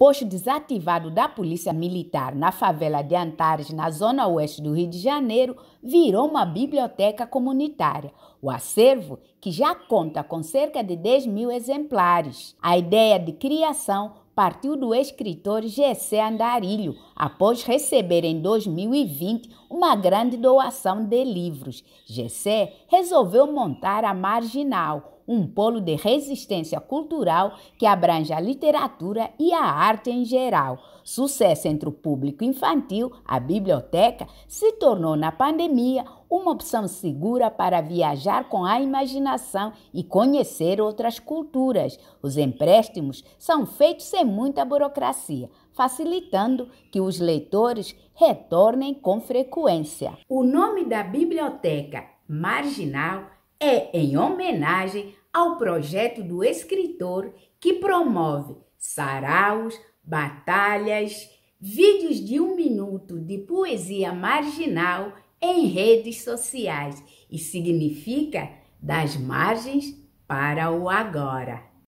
posto desativado da Polícia Militar na favela de Antares, na zona oeste do Rio de Janeiro, virou uma biblioteca comunitária. O acervo, que já conta com cerca de 10 mil exemplares. A ideia de criação partiu do escritor Gessé Andarilho, após receber em 2020 uma grande doação de livros. Gessé resolveu montar a Marginal, um polo de resistência cultural que abrange a literatura e a arte em geral. Sucesso entre o público infantil, a biblioteca se tornou na pandemia uma opção segura para viajar com a imaginação e conhecer outras culturas. Os empréstimos são feitos sem muita burocracia, facilitando que os leitores retornem com frequência. O nome da biblioteca Marginal é em homenagem ao projeto do escritor que promove saraus, batalhas, vídeos de um minuto de poesia marginal em redes sociais e significa das margens para o agora.